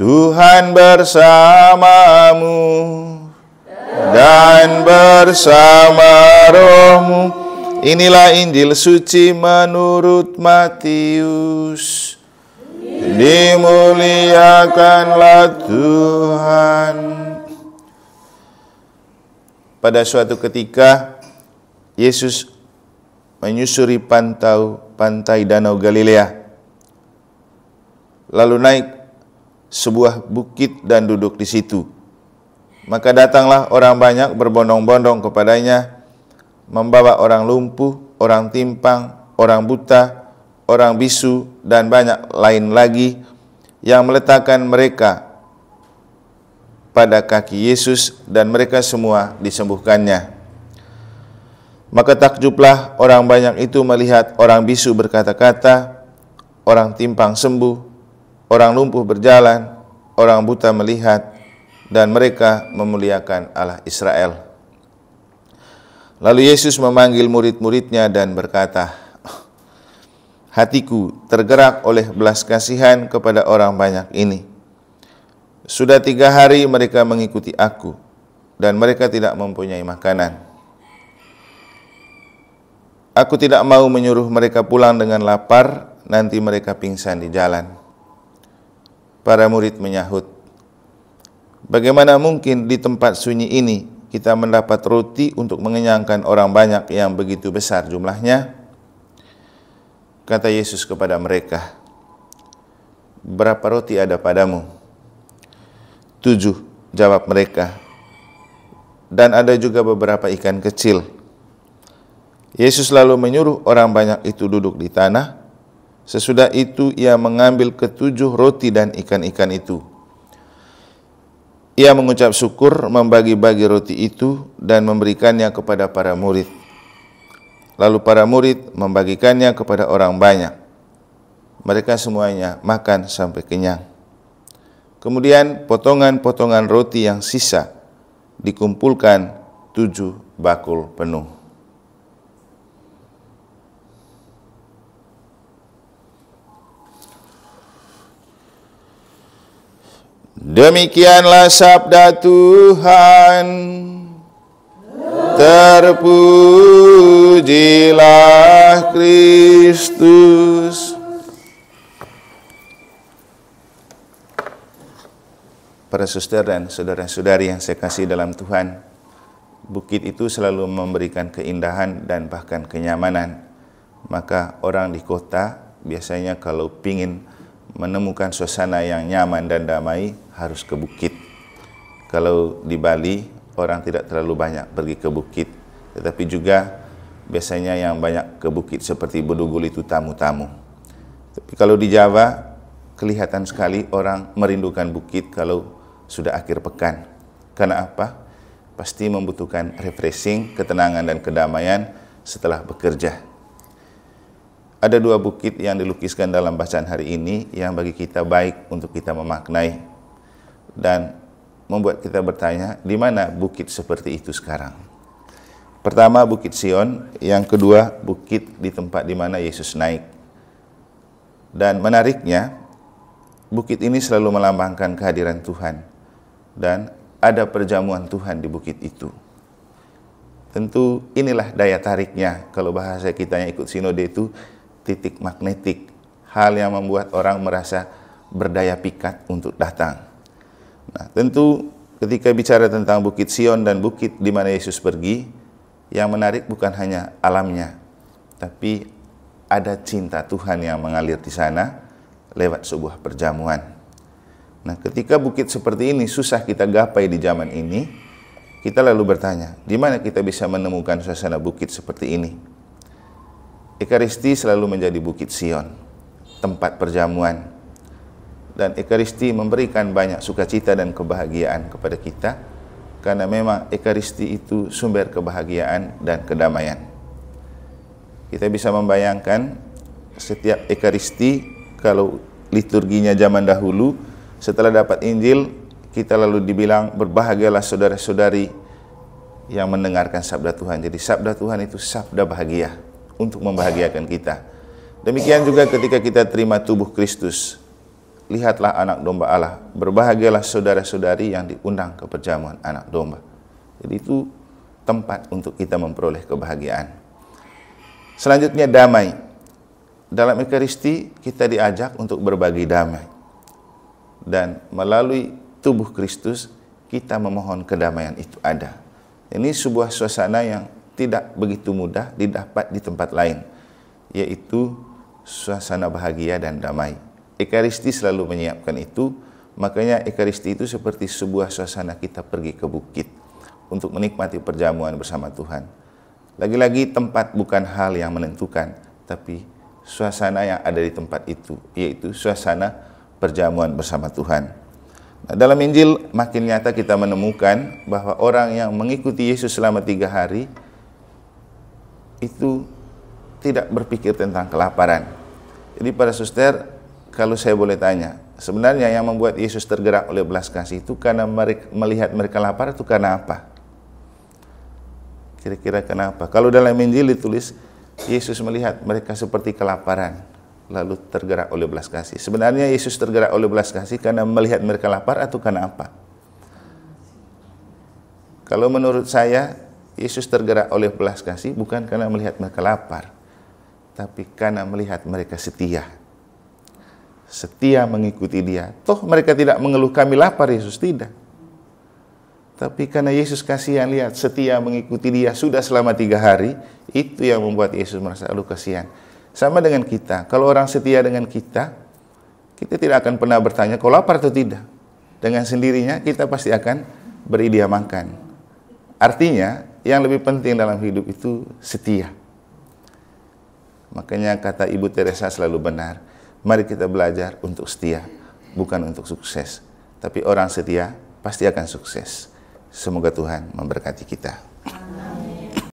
Tuhan bersamamu dan bersama rohmu. Inilah Injil suci menurut Matius. Dimuliakanlah Tuhan. Pada suatu ketika Yesus menyusuri pantau pantai Danau Galilea. Lalu naik sebuah bukit dan duduk di situ. Maka datanglah orang banyak berbondong-bondong kepadanya, membawa orang lumpuh, orang timpang, orang buta, orang bisu, dan banyak lain lagi yang meletakkan mereka pada kaki Yesus dan mereka semua disembuhkannya. Maka takjublah orang banyak itu melihat orang bisu berkata-kata, orang timpang sembuh, orang lumpuh berjalan, orang buta melihat, dan mereka memuliakan Allah Israel. Lalu Yesus memanggil murid-muridnya dan berkata, Hatiku tergerak oleh belas kasihan kepada orang banyak ini. Sudah tiga hari mereka mengikuti aku, dan mereka tidak mempunyai makanan. Aku tidak mau menyuruh mereka pulang dengan lapar, nanti mereka pingsan di jalan para murid menyahut, Bagaimana mungkin di tempat sunyi ini kita mendapat roti untuk mengenyangkan orang banyak yang begitu besar jumlahnya? Kata Yesus kepada mereka, Berapa roti ada padamu? Tujuh, jawab mereka. Dan ada juga beberapa ikan kecil. Yesus lalu menyuruh orang banyak itu duduk di tanah, Sesudah itu ia mengambil ketujuh roti dan ikan-ikan itu. Ia mengucap syukur membagi-bagi roti itu dan memberikannya kepada para murid. Lalu para murid membagikannya kepada orang banyak. Mereka semuanya makan sampai kenyang. Kemudian potongan-potongan roti yang sisa dikumpulkan tujuh bakul penuh. Demikianlah sabda Tuhan. Terpujilah Kristus. Para suster dan saudara-saudari yang saya kasih dalam Tuhan, bukit itu selalu memberikan keindahan dan bahkan kenyamanan. Maka orang di kota biasanya kalau pingin menemukan suasana yang nyaman dan damai harus ke bukit. Kalau di Bali orang tidak terlalu banyak pergi ke bukit, tetapi juga biasanya yang banyak ke bukit seperti Bedugul itu tamu-tamu. Tapi kalau di Jawa kelihatan sekali orang merindukan bukit kalau sudah akhir pekan. Karena apa? Pasti membutuhkan refreshing, ketenangan dan kedamaian setelah bekerja. Ada dua bukit yang dilukiskan dalam bacaan hari ini yang bagi kita baik untuk kita memaknai dan membuat kita bertanya, di mana bukit seperti itu sekarang? Pertama Bukit Sion, yang kedua bukit di tempat di mana Yesus naik. Dan menariknya, bukit ini selalu melambangkan kehadiran Tuhan dan ada perjamuan Tuhan di bukit itu. Tentu inilah daya tariknya kalau bahasa kita yang ikut sinode itu titik magnetik, hal yang membuat orang merasa berdaya pikat untuk datang. Nah, tentu ketika bicara tentang Bukit Sion dan bukit di mana Yesus pergi, yang menarik bukan hanya alamnya, tapi ada cinta Tuhan yang mengalir di sana lewat sebuah perjamuan. Nah, ketika bukit seperti ini susah kita gapai di zaman ini, kita lalu bertanya, di mana kita bisa menemukan suasana bukit seperti ini? Ekaristi selalu menjadi bukit Sion, tempat perjamuan. Dan Ekaristi memberikan banyak sukacita dan kebahagiaan kepada kita karena memang Ekaristi itu sumber kebahagiaan dan kedamaian. Kita bisa membayangkan setiap Ekaristi kalau liturginya zaman dahulu setelah dapat Injil kita lalu dibilang berbahagialah saudara-saudari yang mendengarkan sabda Tuhan. Jadi sabda Tuhan itu sabda bahagia untuk membahagiakan kita. Demikian juga ketika kita terima tubuh Kristus, lihatlah anak domba Allah, berbahagialah saudara-saudari yang diundang ke perjamuan anak domba. Jadi itu tempat untuk kita memperoleh kebahagiaan. Selanjutnya damai. Dalam Ekaristi kita diajak untuk berbagi damai. Dan melalui tubuh Kristus kita memohon kedamaian itu ada. Ini sebuah suasana yang tidak begitu mudah didapat di tempat lain, yaitu suasana bahagia dan damai. Ekaristi selalu menyiapkan itu, makanya Ekaristi itu seperti sebuah suasana kita pergi ke bukit untuk menikmati perjamuan bersama Tuhan. Lagi-lagi tempat bukan hal yang menentukan, tapi suasana yang ada di tempat itu, yaitu suasana perjamuan bersama Tuhan. Nah, dalam Injil makin nyata kita menemukan bahwa orang yang mengikuti Yesus selama tiga hari itu tidak berpikir tentang kelaparan. Jadi para suster, kalau saya boleh tanya, sebenarnya yang membuat Yesus tergerak oleh belas kasih itu karena mereka, melihat mereka lapar itu karena apa? Kira-kira kenapa? Kalau dalam Injil ditulis Yesus melihat mereka seperti kelaparan lalu tergerak oleh belas kasih. Sebenarnya Yesus tergerak oleh belas kasih karena melihat mereka lapar atau karena apa? Kalau menurut saya Yesus tergerak oleh belas kasih bukan karena melihat mereka lapar, tapi karena melihat mereka setia. Setia mengikuti dia. Toh mereka tidak mengeluh kami lapar, Yesus tidak. Tapi karena Yesus kasihan, lihat setia mengikuti dia sudah selama tiga hari, itu yang membuat Yesus merasa, lu kasihan. Sama dengan kita, kalau orang setia dengan kita, kita tidak akan pernah bertanya, kau lapar atau tidak. Dengan sendirinya, kita pasti akan beri dia makan. Artinya, yang lebih penting dalam hidup itu setia. Makanya kata Ibu Teresa selalu benar. Mari kita belajar untuk setia, bukan untuk sukses. Tapi orang setia pasti akan sukses. Semoga Tuhan memberkati kita.